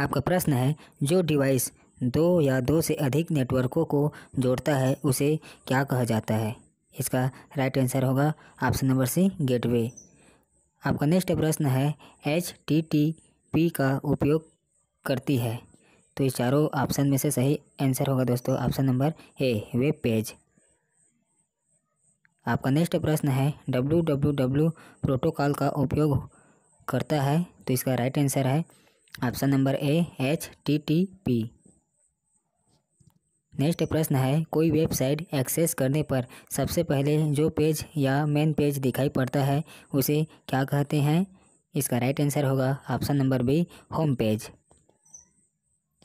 आपका प्रश्न है जो डिवाइस दो या दो से अधिक नेटवर्कों को जोड़ता है उसे क्या कहा जाता है इसका राइट आंसर होगा ऑप्शन नंबर सी गेटवे आपका नेक्स्ट प्रश्न है एच टी टी पी का उपयोग करती है तो ये चारों ऑप्शन में से सही आंसर होगा दोस्तों option number A web page आपका नेक्स्ट प्रश्न है डब्ल्यू डब्ल्यू डब्ल्यू प्रोटोकॉल का उपयोग करता है तो इसका राइट आंसर है option number A H T T P next प्रश्न है कोई वेबसाइट एक्सेस करने पर सबसे पहले जो पेज या मेन पेज दिखाई पड़ता है उसे क्या कहते हैं इसका राइट आंसर होगा option number B home page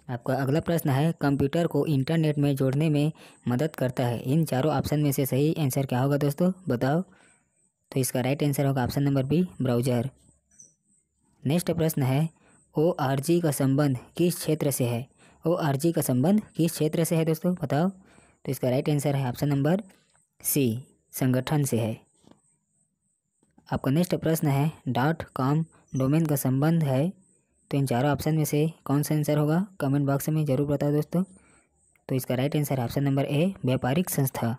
आपका अगला प्रश्न है कंप्यूटर को इंटरनेट में जोड़ने में मदद करता है इन चारों ऑप्शन में से सही आंसर क्या होगा दोस्तों बताओ तो इसका राइट आंसर होगा option number B browser next प्रश्न है ओ आर जी का संबंध किस क्षेत्र से है ओ आर जी का संबंध किस क्षेत्र से है दोस्तों बताओ तो इसका राइट आंसर है ऑप्शन नंबर सी संगठन से है आपका नेक्स्ट प्रश्न है डॉट कॉम डोमेन का संबंध है तो इन चारों ऑप्शन में से कौन सा आंसर होगा कमेंट बॉक्स में ज़रूर बताओ दोस्तों तो इसका राइट आंसर है ऑप्शन नंबर ए व्यापारिक संस्था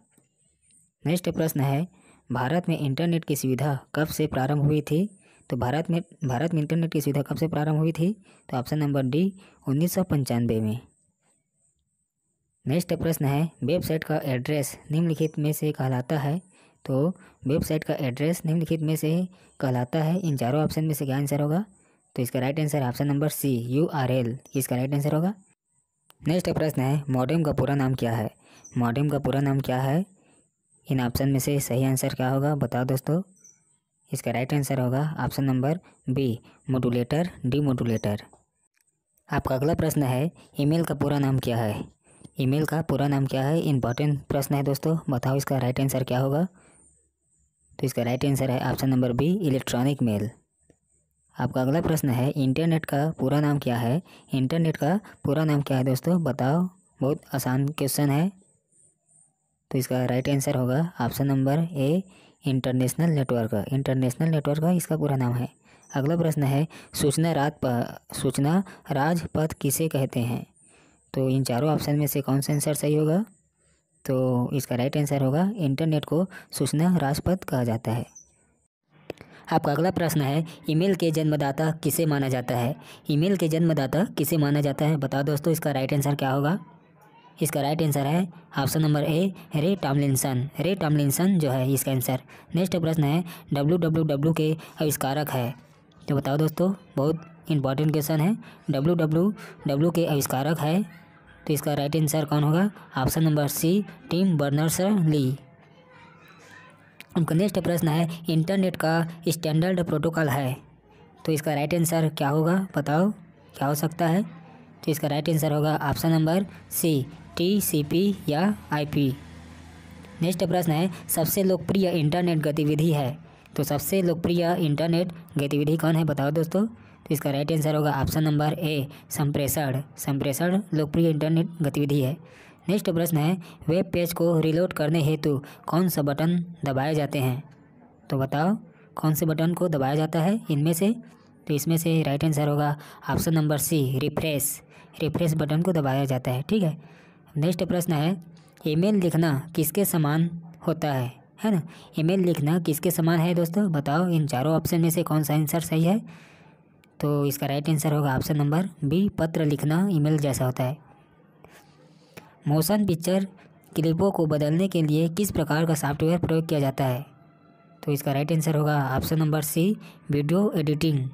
नेक्स्ट प्रश्न है भारत में इंटरनेट की सुविधा कब से प्रारंभ हुई थी तो भारत में भारत में इंटरनेट की सुविधा कब से प्रारंभ हुई थी तो ऑप्शन नंबर डी उन्नीस में नेक्स्ट प्रश्न है वेबसाइट का एड्रेस निम्नलिखित में से कहलाता है तो वेबसाइट का एड्रेस निम्नलिखित में से कहलाता है इन चारों ऑप्शन में से क्या आंसर होगा तो इसका right answer option number C U R L इसका राइट आंसर होगा नेक्स्ट प्रश्न है मॉडेम का पूरा नाम क्या है मॉडेम का पूरा नाम क्या है इन ऑप्शन में से सही आंसर क्या होगा बताओ दोस्तों इसका राइट आंसर होगा option number B modulator modulator आपका अगला प्रश्न है ईमेल का पूरा नाम क्या है ईमेल का पूरा नाम क्या है इंपॉर्टेंट प्रश्न है दोस्तों बताओ इसका राइट आंसर क्या होगा तो इसका राइट आंसर है option number B electronic mail आपका अगला प्रश्न है इंटरनेट का पूरा नाम क्या है इंटरनेट का पूरा नाम क्या है दोस्तों बताओ बहुत आसान क्वेश्चन है तो इसका राइट आंसर होगा option number A international network international network इसका पूरा नाम है अगला प्रश्न है सूचना रात सूचना राजपथ किसे कहते हैं तो इन चारों ऑप्शन में से कौन सा आंसर सही होगा तो इसका राइट आंसर होगा इंटरनेट को सूचना राजपथ कहा जाता है आपका अगला प्रश्न है ईमेल के जन्मदाता किसे माना जाता है ईमेल के जन्मदाता किसे माना जाता है बताओ दोस्तों इसका राइट आंसर क्या होगा इसका राइट आंसर है option number A Ray Tomlinson रे टॉमलिनसन जो है इसका आंसर नेक्स्ट प्रश्न है डब्ल्यू डब्ल्यू डब्ल्यू के आविष्कारक है तो बताओ दोस्तों बहुत इंपॉर्टेंट क्वेश्चन है डब्ल्यू डब्ल्यू डब्ल्यू के आविष्कारक है तो इसका राइट आंसर कौन होगा option number C Tim Berners Lee उनका नेक्स्ट प्रश्न है इंटरनेट का स्टैंडर्ड प्रोटोकॉल है तो इसका राइट आंसर क्या होगा बताओ क्या हो सकता है तो इसका राइट आंसर होगा ऑप्शन नंबर सी टीसीपी या आईपी नेक्स्ट प्रश्न है सबसे लोकप्रिय इंटरनेट गतिविधि है तो सबसे लोकप्रिय इंटरनेट गतिविधि कौन है बताओ दोस्तों तो इसका राइट आंसर होगा ऑप्शन नंबर ए संप्रेषण संप्रेषण लोकप्रिय इंटरनेट गतिविधि है नेक्स्ट प्रश्न है वेब पेज को रिलोड करने हेतु कौन सा बटन दबाए जाते हैं तो बताओ कौन से बटन को दबाया जाता है इनमें से तो इसमें से राइट आंसर होगा option number C refresh refresh button को दबाया जाता है ठीक है नेक्स्ट प्रश्न है ईमेल लिखना किसके समान होता है है ना ईमेल लिखना किसके समान है दोस्तों बताओ इन चारों ऑप्शन में से कौन सा आंसर सही है तो इसका राइट आंसर होगा ऑप्शन नंबर बी पत्र लिखना ईमेल जैसा होता है मोशन पिक्चर क्लिपों को बदलने के लिए किस प्रकार का सॉफ्टवेयर प्रयोग किया जाता है तो इसका राइट आंसर होगा option number C video editing